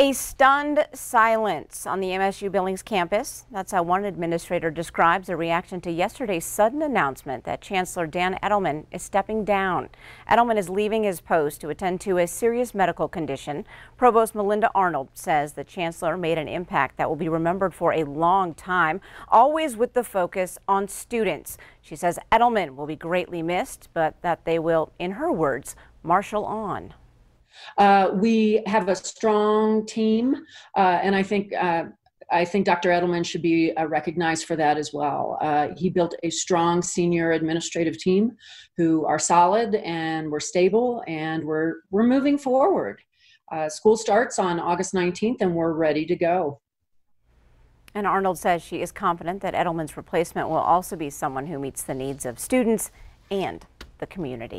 A stunned silence on the MSU Billings campus. That's how one administrator describes a reaction to yesterday's sudden announcement that Chancellor Dan Edelman is stepping down. Edelman is leaving his post to attend to a serious medical condition. Provost Melinda Arnold says the chancellor made an impact that will be remembered for a long time, always with the focus on students. She says Edelman will be greatly missed, but that they will, in her words, marshal on. Uh, we have a strong team, uh, and I think. Uh, I think Dr. Edelman should be uh, recognized for that as well. Uh, he built a strong senior administrative team who are solid and we're stable and we're, we're moving forward. Uh, school starts on August 19th and we're ready to go. And Arnold says she is confident that Edelman's replacement will also be someone who meets the needs of students and the community.